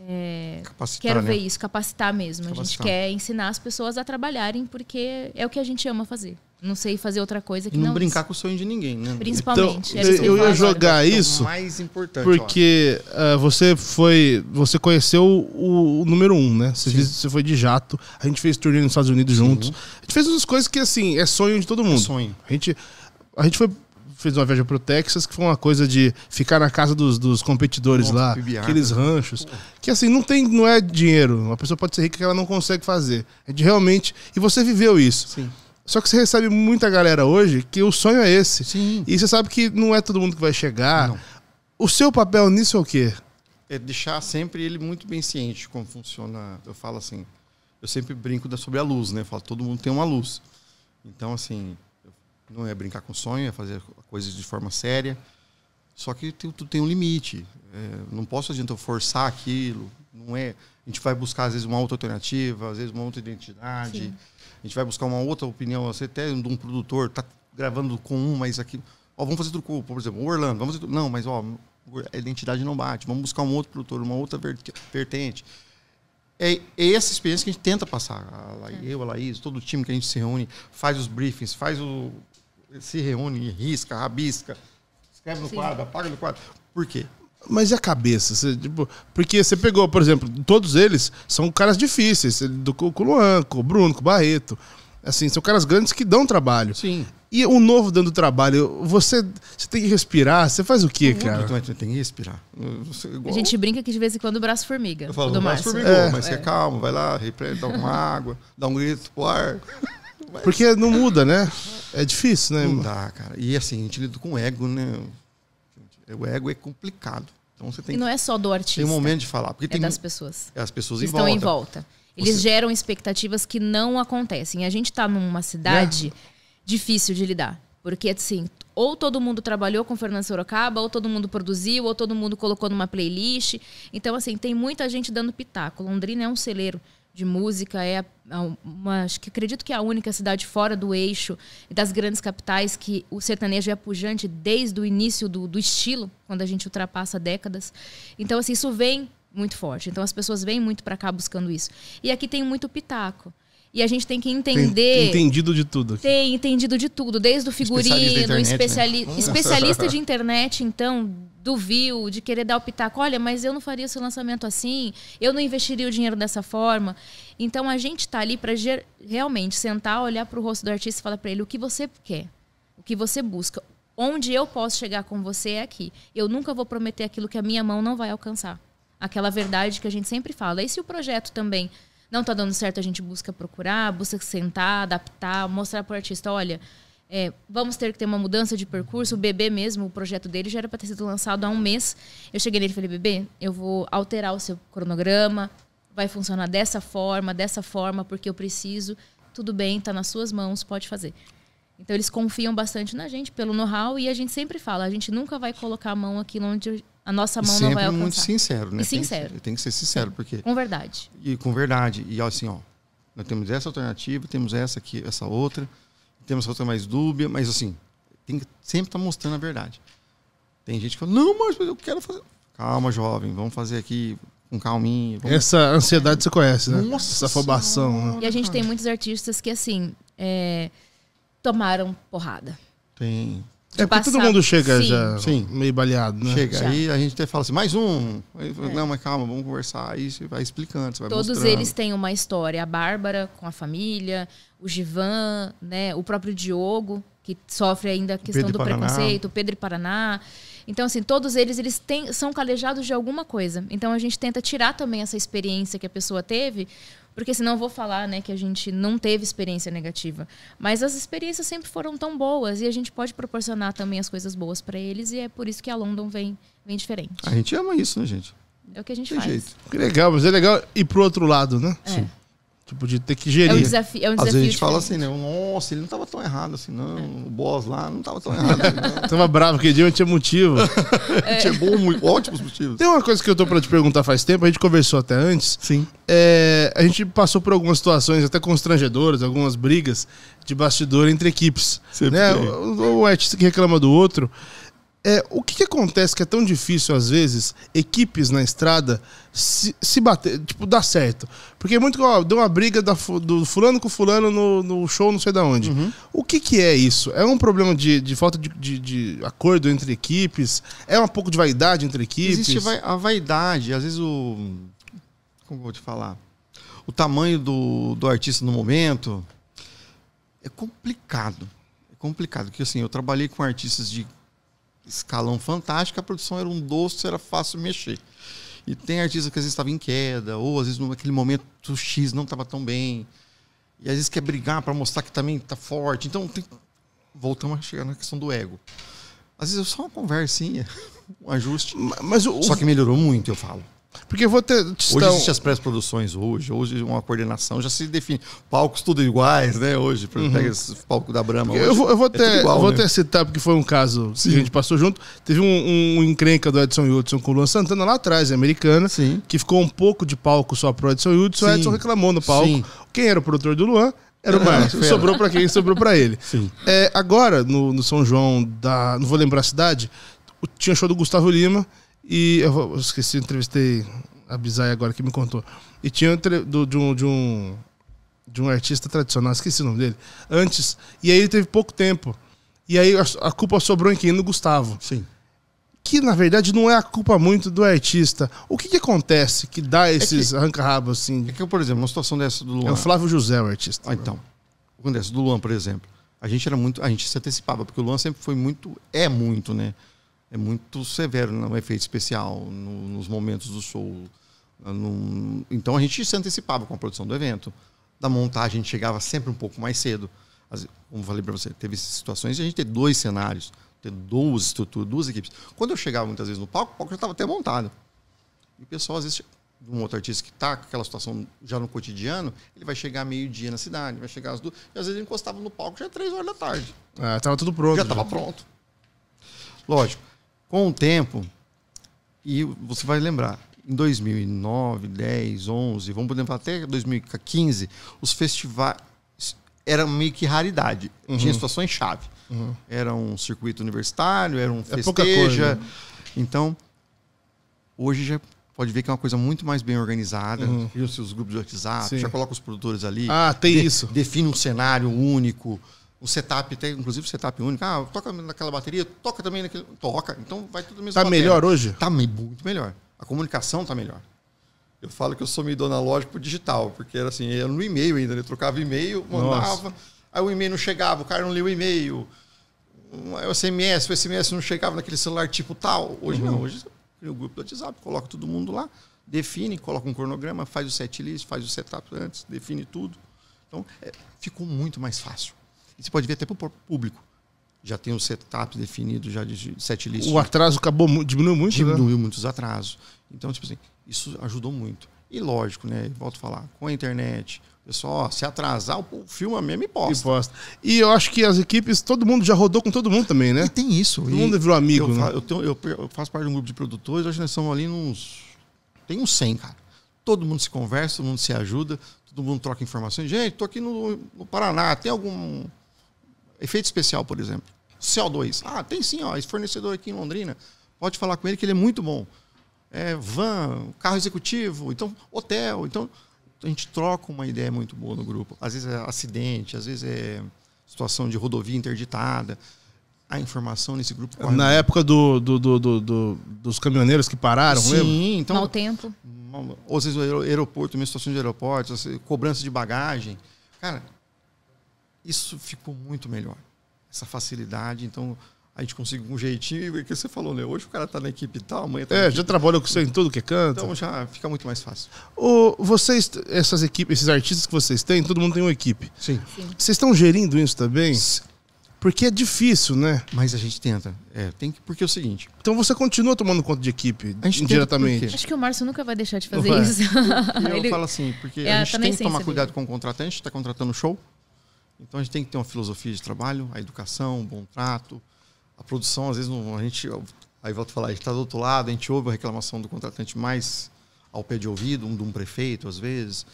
é, quero né? ver isso, capacitar mesmo. Capacitar. A gente quer ensinar as pessoas a trabalharem porque é o que a gente ama fazer. Não sei fazer outra coisa que não. Não brincar com o sonho de ninguém, né? Principalmente. Então, é eu, ia jogar agora. Então, isso. mais importante. Porque uh, você foi. Você conheceu o, o número um, né? Você, fez, você, foi de jato. A gente fez turnê nos Estados Unidos Sim. juntos. A gente fez umas coisas que, assim, é sonho de todo é mundo. É sonho. A gente, a gente foi fez uma viagem pro Texas, que foi uma coisa de ficar na casa dos, dos competidores Nossa, lá, aqueles ranchos. Pô. Que assim, não tem, não é dinheiro. Uma pessoa pode ser rica que ela não consegue fazer. É de realmente. E você viveu isso. Sim. Só que você recebe muita galera hoje que o sonho é esse. Sim. E você sabe que não é todo mundo que vai chegar. Não. O seu papel nisso é o quê? É deixar sempre ele muito bem ciente de como funciona. Eu falo assim, eu sempre brinco sobre a luz, né? Eu falo, todo mundo tem uma luz. Então, assim, não é brincar com sonho, é fazer coisas de forma séria. Só que tudo tem um limite. É, não posso adiantar forçar aquilo. Não é. A gente vai buscar às vezes uma outra alternativa, às vezes uma outra identidade. Sim. A gente vai buscar uma outra opinião. Você até de um produtor tá gravando com um, mas aqui, ó, vamos fazer truco, por exemplo, o Orlando, vamos fazer, não, mas ó, a identidade não bate. Vamos buscar um outro produtor, uma outra vertente. É, é, essa experiência que a gente tenta passar. A eu, a é. Laís, todo o time que a gente se reúne, faz os briefings, faz o, se reúne, risca, rabisca, escreve no Sim. quadro, apaga no quadro. Por quê? Mas e a cabeça? Você, tipo, porque você pegou, por exemplo, todos eles são caras difíceis, do, com o Luan, com o Bruno, com o Barreto. Assim, são caras grandes que dão trabalho. Sim. E o novo dando trabalho, você, você tem que respirar? Você faz o quê, cara? tem que respirar. Você, é igual... A gente brinca que de vez em quando o braço formiga. Eu falo, o braço formigou, é. mas é. você calmo, vai lá, dá uma água, dá um grito pro ar. Mas... Porque não muda, né? É difícil, né? Não dá, cara. E assim, a gente lida com o ego, né? O ego é complicado. Então você tem e não é só do artista. Tem um momento de falar. Porque é tem das pessoas. É as pessoas em volta. Estão em volta. Eles você... geram expectativas que não acontecem. A gente está numa cidade é. difícil de lidar. Porque, assim, ou todo mundo trabalhou com Fernando Sorocaba, ou todo mundo produziu, ou todo mundo colocou numa playlist. Então, assim, tem muita gente dando pitaco. Londrina é um celeiro de música é uma, acho que acredito que é a única cidade fora do eixo das grandes capitais que o sertanejo é pujante desde o início do, do estilo, quando a gente ultrapassa décadas. Então assim, isso vem muito forte. Então as pessoas vêm muito para cá buscando isso. E aqui tem muito pitaco. E a gente tem que entender. Tem entendido de tudo. Tem entendido de tudo, desde o figurino, né? hum. especialista, especiali... né? especialista de internet, então, do view, de querer dar o pitaco. Olha, mas eu não faria esse lançamento assim, eu não investiria o dinheiro dessa forma. Então a gente está ali para realmente sentar, olhar para o rosto do artista e falar para ele o que você quer, o que você busca. Onde eu posso chegar com você é aqui. Eu nunca vou prometer aquilo que a minha mão não vai alcançar. Aquela verdade que a gente sempre fala. E se é o projeto também não está dando certo, a gente busca procurar, busca sentar, adaptar, mostrar para o artista, olha, é, vamos ter que ter uma mudança de percurso. O bebê mesmo, o projeto dele já era para ter sido lançado há um mês. Eu cheguei nele e falei, bebê, eu vou alterar o seu cronograma, vai funcionar dessa forma, dessa forma, porque eu preciso. Tudo bem, está nas suas mãos, pode fazer. Então eles confiam bastante na gente pelo know-how e a gente sempre fala, a gente nunca vai colocar a mão aqui onde a nossa mão não vai alcançar. muito sincero, né? E sincero. Tem, tem que ser sincero, porque com verdade. E com verdade. E assim, ó, nós temos essa alternativa, temos essa aqui, essa outra, temos outra mais dúbia, mas assim, tem que sempre estar tá mostrando a verdade. Tem gente que fala: "Não, mas eu quero fazer". Calma, jovem, vamos fazer aqui, com calminho. Vamos... Essa ansiedade você conhece, né? Nossa, Essa afobação. Né? E a gente tem muitos artistas que, assim, é, tomaram porrada. Tem. É porque todo mundo chega Sim. já Sim. meio baleado, né? Chega. Já. Aí a gente até fala assim, mais um. Aí, é. Não, mas calma, vamos conversar. Aí você vai explicando, você vai Todos mostrando. eles têm uma história. A Bárbara com a família, o Givan, né? O próprio Diogo, que sofre ainda a questão do Paraná. preconceito, o Pedro e Paraná. Então, assim, todos eles, eles têm, são calejados de alguma coisa. Então, a gente tenta tirar também essa experiência que a pessoa teve porque senão eu vou falar, né, que a gente não teve experiência negativa. Mas as experiências sempre foram tão boas e a gente pode proporcionar também as coisas boas para eles e é por isso que a London vem, vem diferente. A gente ama isso, né, gente? É o que a gente Tem faz. Jeito. Que legal, mas é legal ir pro outro lado, né? É. Sim. Tipo, de ter que gerir. É um desafio. É um Às desafio vezes a gente fala assim, né? Nossa, ele não estava tão errado assim, não. É. O boss lá não estava tão errado. Assim, tava bravo, porque dia mas tinha motivo. É. tinha bom, muito, ótimos motivos. Tem uma coisa que eu tô para te perguntar faz tempo, a gente conversou até antes. Sim. É, a gente passou por algumas situações até constrangedoras, algumas brigas de bastidor entre equipes. Sempre né? O, o, que reclama do outro. É, o que, que, acontece que é tão difícil, às vezes, equipes na estrada se, se bater, tipo, dar certo? Porque é muito, ó, deu uma briga da, do fulano com fulano no, no show não sei da onde. Uhum. O que, que é isso? É um problema de, de falta de, de, de, acordo entre equipes? É um pouco de vaidade entre equipes? Existe a vaidade, às vezes o... Como eu vou te falar? O tamanho do, do artista no momento é complicado. É complicado, porque assim, eu trabalhei com artistas de escalão fantástico, a produção era um doce, era fácil mexer. E tem artista que às vezes estava em queda, ou às vezes naquele momento o X não estava tão bem. E às vezes quer brigar para mostrar que também está forte. Então, tem... voltamos a chegar na questão do ego. Às vezes é só uma conversinha, um ajuste. Mas, mas o, só que melhorou muito, eu falo. Porque eu vou ter. Hoje existem as pré-produções hoje, hoje uma coordenação, já se define. Palcos tudo iguais, né? Hoje, uhum. pega esse palco da Brahma. Eu vou, eu vou, até, igual, vou citar, né? porque foi um caso Sim. que a gente passou junto. Teve um, um encrenca do Edson Hudson com o Luan Santana lá atrás, é americana, Sim. que ficou um pouco de palco só pro Edson Hudson. O Edson reclamou no palco. Sim. Quem era o produtor do Luan? Era o ah, Márcio. sobrou para quem? Sobrou para ele. É, agora, no, no São João, da, não vou lembrar a cidade, tinha show do Gustavo Lima. E eu, eu esqueci, entrevistei a Bizai agora que me contou. E tinha do, de um, de um de um artista tradicional, esqueci o nome dele, antes. E aí ele teve pouco tempo. E aí a, culpa sobrou em quem? No Gustavo. Sim. Que na verdade não é a culpa muito do artista. O que, que acontece que dá é esses é arranca rabo assim? É que, por exemplo, uma situação dessa do Luan. É o Flávio José, o artista. Ah, então. O que acontece? Do Luan, por exemplo. A gente era muito. A gente se antecipava, porque o Luan sempre foi muito. É muito, né? é muito severo no né, efeito especial, no, nos momentos do show. Ah, no, então a gente se antecipava com a produção do evento. Da montagem a gente chegava sempre um pouco mais cedo. As, como falei para você, teve situações de a gente ter dois cenários, ter duas estruturas, duas equipes. Quando eu chegava muitas vezes no palco, o palco já estava até montado. E o pessoal, às vezes, um outro artista que está com aquela situação já no cotidiano, ele vai chegar meio-dia na cidade, vai chegar às duas. E às vezes ele encostava no palco já três horas da tarde. Estava é, tudo pronto. Já estava pronto. Lógico, com o tempo, e você vai lembrar, em 2009, 10, 11, vamos lembrar até 2015, os festivais eram meio que raridade. Uhum. Tinha situações chave. Uhum. Era um circuito universitário, era um é festeja. É né? Então, hoje já pode ver que é uma coisa muito mais bem organizada. Uhum. Criam-se os grupos de WhatsApp, Sim. já coloca os produtores ali. Ah, tem de, isso. Define um cenário único o setup, tem, inclusive o setup único. Ah, toca naquela bateria, toca também naquele. Toca. Então vai tudo mesmo. Tá bateria. melhor hoje? Tá muito melhor. A comunicação tá melhor. Eu falo que eu sou meio do analógico digital, porque era assim, era no e-mail ainda, né? ele trocava e-mail, mandava, Nossa. aí o e-mail não chegava, o cara não lia o e-mail. O SMS, o SMS não chegava naquele celular tipo tal. Hoje uhum. não, hoje o grupo do WhatsApp, coloca todo mundo lá, define, coloca um cronograma, faz o setlist, faz o setup antes, define tudo. Então, é, ficou muito mais fácil. Você pode ver até para o público. Já tem um setup definido já de sete listas. O atraso acabou, diminuiu muito, né? Diminuiu né? muitos atrasos. Então, tipo assim, isso ajudou muito. E lógico, né? Volto a falar, com a internet, pessoal, se atrasar, o filme mesmo e posta. e posta. E eu acho que as equipes, todo mundo já rodou com todo mundo também, né? E tem isso. Todo mundo virou amigo. Eu, né? eu, tenho, eu, faço parte de um grupo de produtores, que nós somos ali nos. Tem uns 100, cara. Todo mundo se conversa, todo mundo se ajuda, todo mundo troca informações. Gente, tô aqui no, no Paraná, tem algum Efeito especial, por exemplo. CO2. Ah, tem sim, ó, esse fornecedor aqui em Londrina. Pode falar com ele que ele é muito bom. É, van, carro executivo, então hotel. Então a gente troca uma ideia muito boa no grupo. Às vezes é acidente, às vezes é situação de rodovia interditada. A informação nesse grupo. Corre. Na época do, do, do, do, dos caminhoneiros que pararam, Sim, lembra? então. Mau tempo. Ou às vezes o aeroporto, minhas situação de aeroportos, cobrança de bagagem. Cara, isso ficou muito melhor. Essa facilidade, então a gente conseguiu um jeitinho, e que você falou, né? Hoje o cara está na equipe e tal, amanhã tá É, já trabalhou com você em tudo que é canta. Então já fica muito mais fácil. O, vocês, essas equipes, esses artistas que vocês têm, todo mundo tem uma equipe. Sim. Sim. Vocês estão gerindo isso também? Sim. Porque é difícil, né? Mas a gente tenta. É, tem que, porque é o seguinte. Então você continua tomando conta de equipe indiretamente. Acho que o Márcio nunca vai deixar de fazer isso. E eu Ele... falo assim, porque é, a gente tá tem que tomar cuidado dele. com o contratante, está contratando show. Então a gente tem que ter uma filosofia de trabalho, a educação, o bom trato, a produção, às vezes não, a gente, aí volto a falar, a gente está do outro lado, a gente ouve a reclamação do contratante mais ao pé de ouvido, um de um prefeito, às vezes,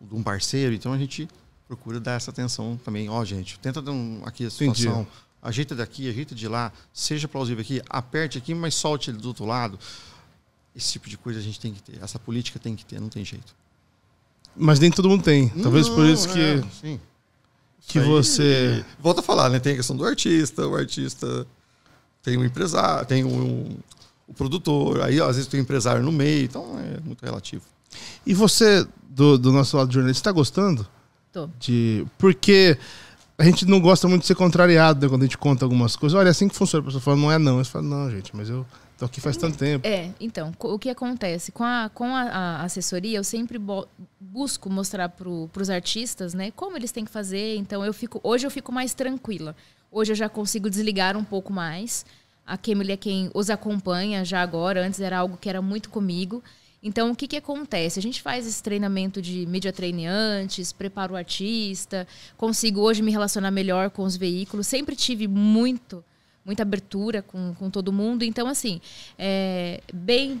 um de um parceiro, então a gente procura dar essa atenção também, ó oh, gente, tenta dar um, aqui a situação, Entendi. ajeita daqui, ajeita de lá, seja plausível aqui, aperte aqui, mas solte ele do outro lado. Esse tipo de coisa a gente tem que ter, essa política tem que ter, não tem jeito. Mas nem todo mundo tem, talvez não, por isso que... É, sim que Aí, você. Né? Volta a falar, né? Tem a questão do artista, o artista tem um empresário, tem um, o produtor, aí às vezes tem um empresário no meio, então é muito relativo. E você, do, do nosso lado de jornalista, está gostando? Tô. De... Porque a gente não gosta muito de ser contrariado né, quando a gente conta algumas coisas. Olha, é assim que funciona. A pessoa fala, não é não. Eu falo, não, gente, mas eu então aqui faz tanto tempo. É, então, o que acontece? Com a, com a, a assessoria, eu sempre busco mostrar para os artistas, né, como eles têm que fazer. Então eu fico. Hoje eu fico mais tranquila. Hoje eu já consigo desligar um pouco mais. A Kemily é quem os acompanha já agora, antes era algo que era muito comigo. Então, o que, que acontece? A gente faz esse treinamento de media treine antes, preparo o artista, consigo hoje me relacionar melhor com os veículos. Sempre tive muito muita abertura com, com todo mundo. Então, assim, é, bem,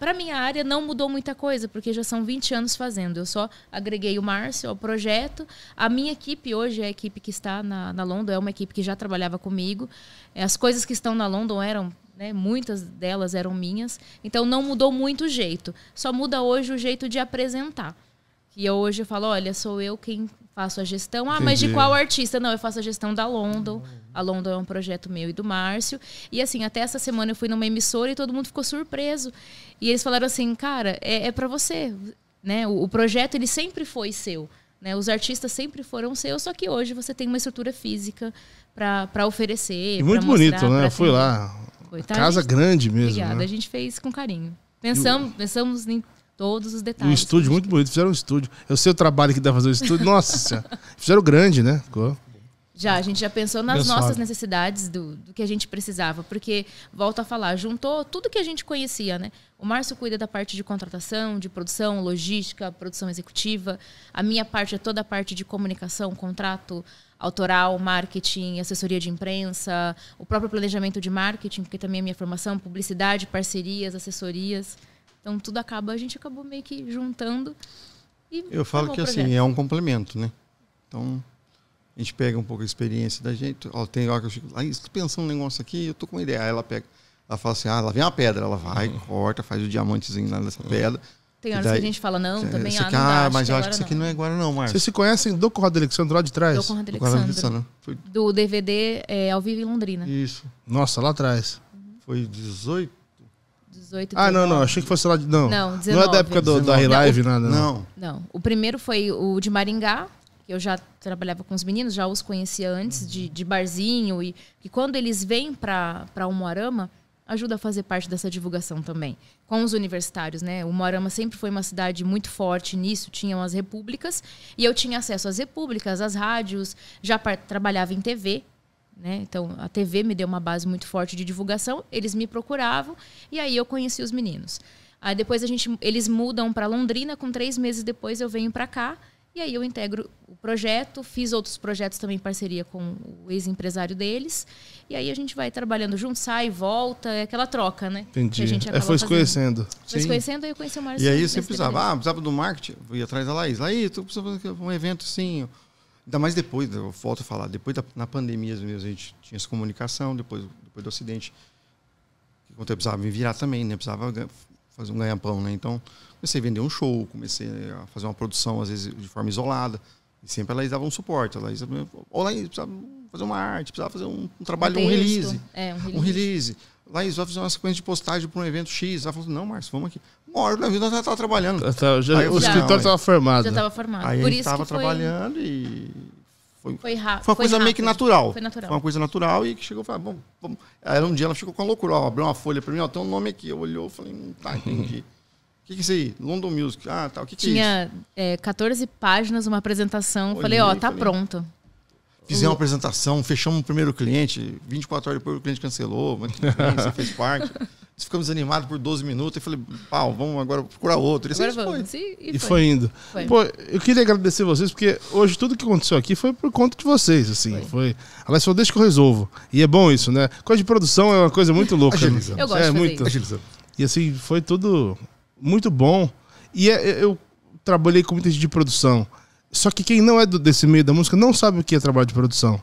para minha área não mudou muita coisa, porque já são 20 anos fazendo. Eu só agreguei o Márcio ao projeto. A minha equipe hoje é a equipe que está na, na London, é uma equipe que já trabalhava comigo. É, as coisas que estão na London eram né, muitas delas eram minhas. Então não mudou muito o jeito. Só muda hoje o jeito de apresentar. Que eu hoje eu falo, olha, sou eu quem faço a gestão. Ah, Entendi. mas de qual artista? Não, eu faço a gestão da London. A London é um projeto meu e do Márcio. E assim, até essa semana eu fui numa emissora e todo mundo ficou surpreso. E eles falaram assim, cara, é, é para você. Né? O, o, projeto ele sempre foi seu. Né? Os artistas sempre foram seus, só que hoje você tem uma estrutura física para oferecer. E muito mostrar, bonito, né? Eu fui lá. Foi, tá? Casa gente, grande mesmo. Obrigada, né? a gente fez com carinho. Pensamos, pensamos em todos os detalhes. Um estúdio muito bonito, fizeram um estúdio. Eu sei o trabalho que dá fazer o estúdio. Nossa senhora. Fizeram grande, né? Ficou. Já, a gente já pensou nas nossas necessidades, do, do, que a gente precisava, porque, volto a falar, juntou tudo que a gente conhecia, né? O Márcio cuida da parte de contratação, de produção, logística, produção executiva. A minha parte é toda a parte de comunicação, contrato, autoral, marketing, assessoria de imprensa, o próprio planejamento de marketing, porque também é minha formação, publicidade, parcerias, assessorias. Então tudo acaba, a gente acabou meio que juntando. E Eu falo que assim, é um complemento, né? Então a gente pega um pouco a experiência da gente. Ó, tem hora que eu fico, aí estou tá pensando um negócio aqui, eu estou com uma ideia. Aí ela pega, ela fala assim, ah, lá vem uma pedra, ela vai, uhum. corta, faz o diamantezinho lá dessa uhum. pedra. Tem horas daí, que a gente fala, não, cê, também cê ah, que, ah, mas eu acho que isso aqui não é agora, não, Marcos. Vocês se conhecem do Corrado Alexandre lá de trás? Do Corrado Alexandre. Né? Do DVD é, Ao Vivo em Londrina. Isso. Nossa, lá atrás. Uhum. Foi 18 18, Ah, não, não. Achei que fosse lá de. Não. Não, 19. Não é da época do, da Relive, nada, não. não. Não. O primeiro foi o de Maringá, que eu já trabalhava com os meninos, já os conhecia antes, de, uhum. de barzinho. E, e quando eles vêm para o Moarama, ajuda a fazer parte dessa divulgação também. Com os universitários, né? O Moarama sempre foi uma cidade muito forte nisso, tinham as repúblicas, e eu tinha acesso às repúblicas, às rádios, já trabalhava em TV, né? Então, a TV me deu uma base muito forte de divulgação, eles me procuravam e aí eu conheci os meninos. Aí depois a gente, eles mudam para Londrina, com três meses depois eu venho para cá e aí eu integro o projeto, fiz outros projetos também em parceria com o ex-empresário deles. E aí a gente vai trabalhando junto, sai, volta, é aquela troca, né? Entendi. Que a gente é, foi se conhecendo. Foi se conhecendo, e eu conheci o Marcelo. E aí você precisava, ah, precisava do marketing, eu ia atrás da Laís. Laís, tu precisa fazer um evento assim, Ainda mais depois, eu volto a falar, depois da na pandemia mesmo, a gente tinha essa comunicação, depois, depois do acidente, que eu precisava me virar também, né? Precisava fazer um ganha-pão, né? Então, comecei a vender um show, comecei a fazer uma produção, às vezes, de forma isolada. E sempre a Laís dava um suporte. A Laís, ou Laís, precisava fazer uma arte, precisava fazer um, um trabalho, um, um, release, é, um release. Um release. Laís, vai fazer uma sequência de postagem para um evento X. Ela falou, assim, não, Márcio, vamos aqui uma hora da vida nós já tava trabalhando. já, aí, o já, escritório estava formado. Já estava né? formado. Aí Por a gente estava trabalhando foi... e. Foi, foi rápido. Foi uma foi coisa rápido. meio que natural. Foi natural. Foi uma coisa natural e que chegou e falou, bom, ah, vamos. Aí um dia ela ficou com a loucura, ó, abriu uma folha para mim, ó, tem um nome aqui. Eu olhou, falei, hum, tá, entendi. O que, que é isso aí? London Music. Ah, tá. O que, que é Tinha, é isso? É, 14 páginas, uma apresentação. Olhei, falei, ó, tá falei, pronto. Fizemos uma apresentação, fechamos o primeiro cliente, 24 horas depois o cliente cancelou, mas tudo cliente, você fez parte ficamos animados por 12 minutos e falei, pau, vamos agora procurar outro. E, assim agora vamos. Foi. E, e, foi. indo. Foi. Pô, eu queria agradecer vocês, porque hoje tudo que aconteceu aqui foi por conta de vocês, assim. Foi. Ela falou, deixa que eu resolvo. E é bom isso, né? Coisa de produção é uma coisa muito louca. Né, eu gosto é, muito. E assim, foi tudo muito bom. E é, é, eu trabalhei com muita gente de produção. Só que quem não é do, desse meio da música não sabe o que é trabalho de produção.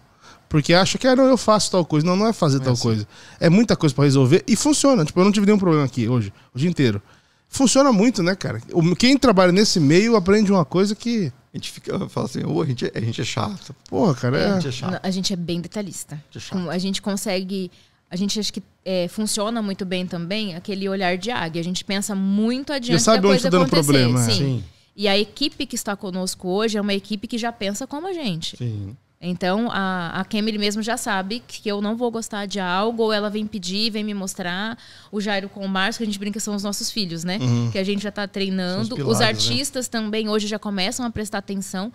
Porque acha que, ah, não, eu faço tal coisa. Não, não é fazer é tal assim. coisa. É muita coisa para resolver e funciona. Tipo, eu não tive nenhum problema aqui hoje, o dia inteiro. Funciona muito, né, cara? Quem trabalha nesse meio aprende uma coisa que. A gente fica, fala assim, oh, a, gente, é, a gente é chato. Porra, cara, é. A gente é, chato. A gente é bem detalhista. É a gente, consegue. A gente acha que é, funciona muito bem também aquele olhar de águia. A gente pensa muito adiante. Você sabe da onde está dando problema. É. Sim. Sim. E a equipe que está conosco hoje é uma equipe que já pensa como a gente. Sim. Então, a, a Camille mesmo já sabe que eu não vou gostar de algo, ou ela vem pedir, vem me mostrar. O Jairo com o Márcio, que a gente brinca, são os nossos filhos, né? Uhum. Que a gente já está treinando. Os, pilares, os, né? artistas né? também hoje já começam a prestar atenção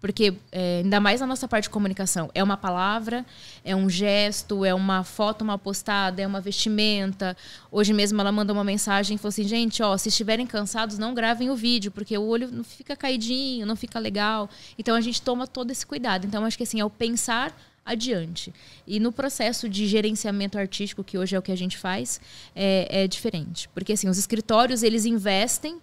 porque, é, ainda mais na nossa parte de comunicação, é uma palavra, é um gesto, é uma foto mal postada, é uma vestimenta. Hoje mesmo ela mandou uma mensagem e falou assim: gente, ó, se estiverem cansados, não gravem o vídeo, porque o olho não fica caidinho, não fica legal. Então a gente toma todo esse cuidado. Então acho que assim, é o pensar adiante. E no processo de gerenciamento artístico, que hoje é o que a gente faz, é, é diferente. Porque assim, os escritórios, eles investem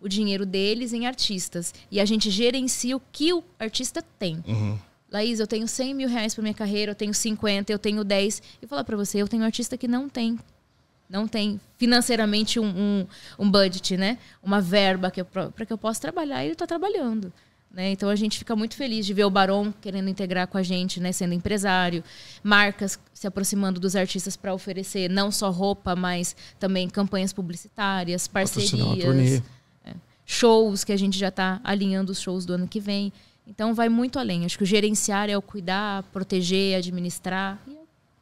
o dinheiro deles em artistas. E a gente gerencia o que o artista tem. Uhum. Laís, eu tenho 100 mil reais para minha carreira, eu tenho 50, eu tenho 10. E falar para você, eu tenho um artista que não tem. Não tem financeiramente um, um, um budget, né? Uma verba para que eu possa trabalhar e ele está trabalhando. Né? Então a gente fica muito feliz de ver o Barão querendo integrar com a gente, né? sendo empresário, marcas se aproximando dos artistas para oferecer não só roupa, mas também campanhas publicitárias, parcerias shows que a gente já está alinhando os shows do ano que vem. Então vai muito além. Acho que o gerenciar é o cuidar, proteger, administrar, e é o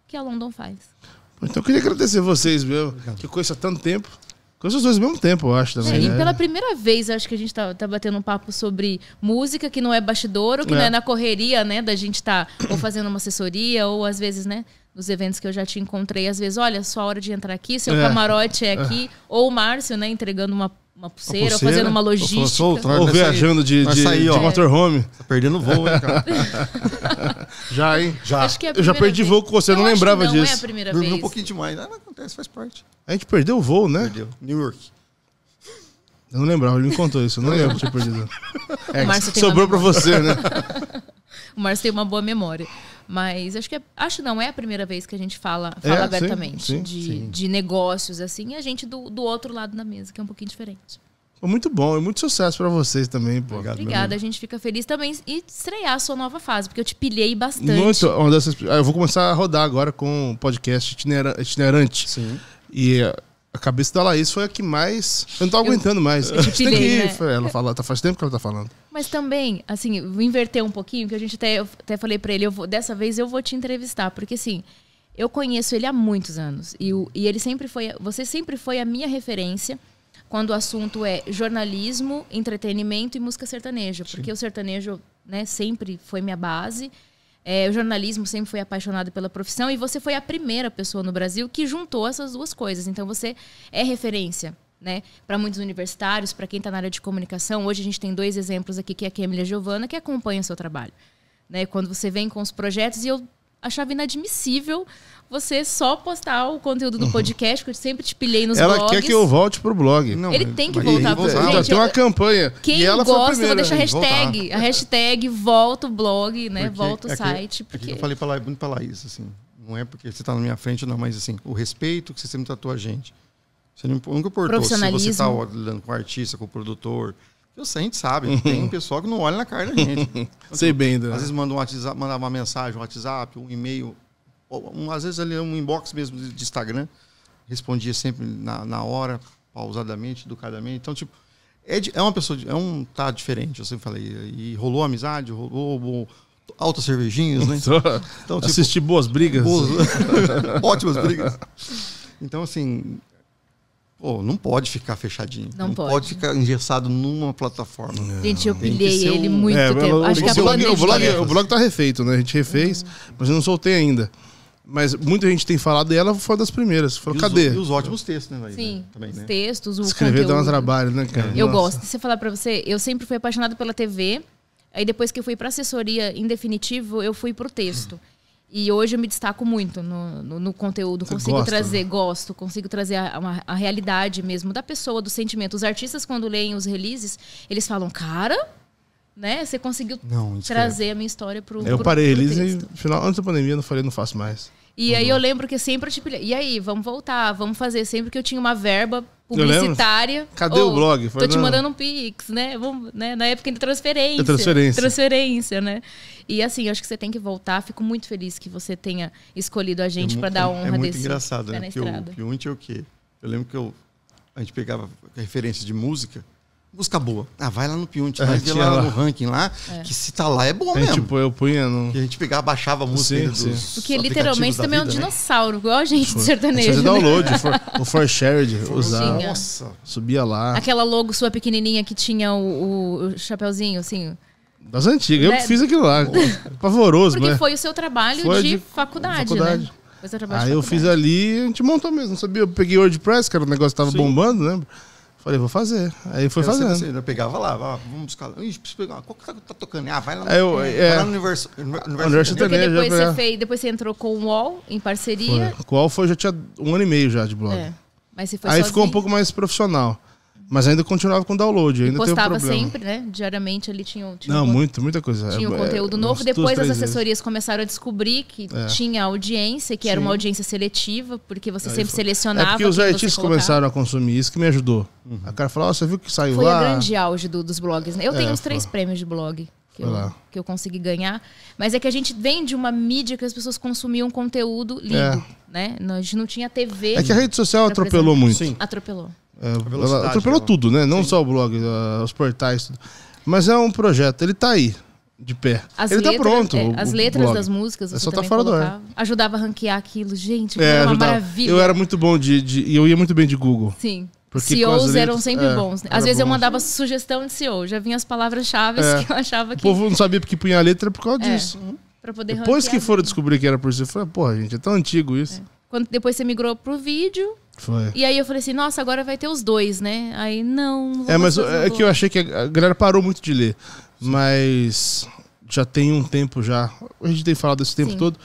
que a London faz. Então eu queria agradecer vocês, meu, que conheço há tanto tempo. coisas os dois ao mesmo tempo, eu acho também. É, né? e pela primeira vez, acho que a gente está tá batendo um papo sobre música que não é bastidor, ou que é. não é na correria, né? Da gente estar tá, ou fazendo uma assessoria, ou às vezes, né? nos eventos que eu já te encontrei, às vezes, olha, a hora de entrar aqui, seu é. camarote é aqui, é. ou o Márcio, né, entregando uma uma pulseira, uma pulseira, fazendo uma logística. Né? Ou, ou viajando de, de, sair, de, motorhome. Tá perdendo voo, hein, né, cara? já, hein? Já. É eu já perdi vez. voo com você, eu não lembrava não disso. Não é a primeira Dormi vez. um pouquinho demais. Ah, não acontece, faz parte. A gente perdeu o voo, né? Perdeu. New York. Eu não lembrava, ele me contou isso. Eu não lembro de ter perdido. É, sobrou pra você, né? o Márcio tem uma boa memória. Mas acho que é, acho não é a primeira vez que a gente fala, é, fala é, abertamente sim, sim, de, sim. de negócios assim, e a gente do, do outro lado da mesa, que é um pouquinho diferente. Muito bom, e muito sucesso para vocês também, pô. Obrigado, Obrigada, a gente fica feliz também e estrear a sua nova fase, porque eu te pilhei bastante. Muito, ah, eu vou começar a rodar agora com um podcast itinerante. Sim. E a cabeça da Laís foi a que mais. Eu não tô aguentando mais. Eu te pirei, né? Ela fala, tá faz tempo que ela tá falando. Mas também, assim, vou inverter um pouquinho, que a gente até, até falei para ele, eu vou, dessa vez eu vou te entrevistar, porque assim, eu conheço ele há muitos anos. E, e ele sempre foi. Você sempre foi a minha referência quando o assunto é jornalismo, entretenimento e música sertaneja. Sim. Porque o sertanejo, né, sempre foi minha base. É, o jornalismo sempre foi apaixonado pela profissão e você foi a primeira pessoa no Brasil que juntou essas duas coisas. Então você é referência. Né? Para muitos universitários, para quem está na área de comunicação, hoje a gente tem dois exemplos aqui, que é a Camila Giovana, que acompanha o seu trabalho. Né? Quando você vem com os projetos, e eu achava inadmissível você só postar o conteúdo do uhum. podcast, que eu sempre te pilhei nos ela blogs. Ela quer que eu volte pro blog. Não, ele tem que voltar pro blog. Gente, tem uma campanha. Quem e ela gosta, eu vou deixar né, a hashtag. Voltar. A hashtag volta o blog, né? Porque volta o é site. É que, porque... É eu falei muito pra Laís, assim. Não é porque você tá na minha frente, não, mas assim, o respeito que você sempre tratou a gente. Você nunca importou se você tá lidando com o artista, com o produtor, eu sei, a gente sabe. Tem um pessoal que não olha na cara da gente. Sei bem, né? Às vezes manda um WhatsApp, mandava uma mensagem, um WhatsApp, um e-mail. Um, às vezes ali é um inbox mesmo de Instagram, respondia sempre na, na hora, pausadamente, educadamente. Então, tipo, é, é uma pessoa, é um tá diferente, assim, eu sempre falei. E rolou amizade, rolou, altas cervejinhas, né? Então, tipo, Assisti boas brigas. Boas, ótimas brigas. Então, assim, Pô, não pode ficar fechadinho. Não, não pode. pode. ficar engessado numa plataforma. Não. Gente, eu pilhei ele um... muito é, tempo. Eu, Acho eu, que a o, o, blog, o blog tá refeito, né? A gente refez, uhum. mas eu não soltei ainda. Mas muita gente tem falado e ela foi uma das primeiras. Falou, e cadê? Os, e os ótimos textos, né, Laísa? Sim, Também, né? os textos, o Escrever conteúdo. dá um trabalho, né, cara? Eu Nossa. gosto. Se eu falar pra você, eu sempre fui apaixonada pela TV. Aí depois que eu fui pra assessoria, em definitivo, eu fui pro texto. E hoje eu me destaco muito no, no, no conteúdo. Você consigo gosta, trazer, né? gosto, consigo trazer a, a realidade mesmo da pessoa, do sentimento. Os artistas, quando leem os releases, eles falam, cara, né? Você conseguiu não, é trazer a minha história pro. Eu parei pro release e final, antes da pandemia eu não falei, não faço mais. E uhum. aí eu lembro que sempre eu tipo, e aí, vamos voltar, vamos fazer. Sempre que eu tinha uma verba publicitária. Cadê oh, o blog? Foi tô não. te mandando um pix, né? Vamos, né? Na época de transferência. É transferência. Transferência, né? E assim, acho que você tem que voltar. Fico muito feliz que você tenha escolhido a gente é para dar é honra É muito desse, engraçado, tá né? Que o, que o é o quê? Eu lembro que eu, a gente pegava referência de música Música boa. Ah, vai lá no Piunt, é, vai ver lá, lá, no ranking lá, é. que se tá lá é bom é, mesmo. Tipo, eu punha no... Que a gente pegava, baixava a música sim, sim. Porque é literalmente também vida, é um né? dinossauro, igual a gente for, de sertanejo. Fazer né? download, o for, o for Shared, usar. Nossa. Subia lá. Aquela logo sua pequenininha que tinha o, o chapéuzinho, assim... Das antigas, eu né? fiz aquilo lá. Pavoroso, Porque né? mas... Né? foi o seu trabalho de, de, faculdade, faculdade. né? Aí ah, eu fiz ali, a gente montou mesmo, sabia? Eu peguei WordPress, que era um negócio que tava sim. bombando, né? Falei, vou fazer. Aí foi fazendo. eu pegava lá, vamos buscar. Ixi, preciso pegar. Qual que tá, tá tocando? Ah, vai lá no, eu, é, é, vai lá no universo. universo, ah, universo depois, você fez, depois você entrou com o UOL em parceria. Foi. Com o UOL foi, já tinha um ano e meio já de blog. É. Mas você foi Aí sozinho. ficou um pouco mais profissional. Mas ainda continuava com download. Ainda postava sempre, né? Diariamente ali tinha. tinha Não, um, muito, muita coisa. Tinha um é, conteúdo é, novo. Depois as assessorias vezes. começaram a descobrir que é. tinha audiência, que Sim. era uma audiência seletiva, porque você Aí sempre foi. É, selecionava. É porque os artistas começaram a consumir isso que me ajudou. Uhum. A cara falou: oh, você viu que saiu foi lá? Foi o grande auge do, dos blogs. Né? Eu é, tenho uns três foi. prêmios de blog. Que eu, que eu, consegui ganhar. Mas é que a gente vem de uma mídia que as pessoas consumiam conteúdo lindo, é. né? A gente não tinha TV. É que a rede social atropelou muito. Sim. Atropelou. É, atropelou né? tudo, né? Não Sim. só o blog, os portais, tudo. Mas é um projeto, ele tá aí, de pé. As ele tá letras, tá pronto. É, as letras blog. das músicas, é você é só tá fora colocava. do ar. Ajudava a ranquear aquilo, gente, é, era uma maravilha. Eu era muito bom de, e Eu ia muito bem de Google. Sim. Porque CEOs letras, eram sempre é, bons. Né? Às vezes eu mandava sugestão de CEO, já vinha as palavras-chave é. que eu achava que. O povo não sabia porque punha a letra por causa é. disso. Uhum. Pra poder Depois que foram descobrir que era por isso eu falei, porra, gente, é tão antigo isso. É. Quando depois você migrou pro vídeo, foi. E aí eu falei assim, nossa, agora vai ter os dois, né? Aí não. é, mas é que eu achei que a galera parou muito de ler. Mas já tem um tempo já. A gente tem falado esse tempo Sim. todo.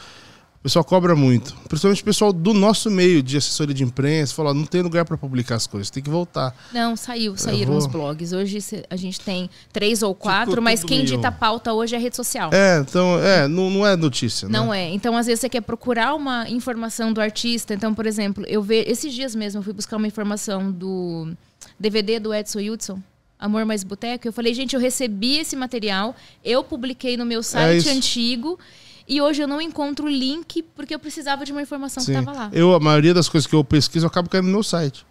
O pessoal cobra muito. Principalmente o pessoal do nosso meio de assessoria de imprensa fala: não tem lugar para publicar as coisas, tem que voltar. Não, saiu, saíram vou... os blogs. Hoje a gente tem três ou quatro, mas quem meio. dita a pauta hoje é a rede social. É, então, é, não, não é notícia. Né? Não né? é. Então, às vezes, você quer procurar uma informação do artista. Então, por exemplo, eu vejo. Esses dias mesmo eu fui buscar uma informação do DVD do Edson Hudson. Amor Mais Boteco, eu falei, gente, eu recebi esse material, eu publiquei no meu é site é antigo e hoje eu não encontro o link porque eu precisava de uma informação Sim. que estava lá. Eu, a maioria das coisas que eu pesquiso, eu acabo caindo no meu site.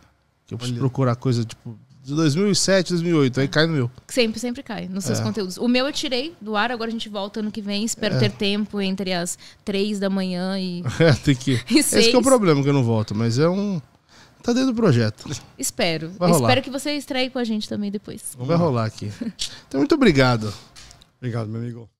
Que eu preciso procurar coisa, tipo, de 2007, 2008, aí cai no meu. Sempre, sempre cai nos seus é. conteúdos. O meu eu tirei do ar, agora a gente volta ano que vem. Espero é. ter tempo entre as três da manhã e. É, tem que. Esse que é o problema que eu não volto, mas é um. Tá dentro do projeto. Espero. Espero que você estreie com a gente também depois. Vai rolar aqui. Então, muito obrigado. Obrigado, meu amigo.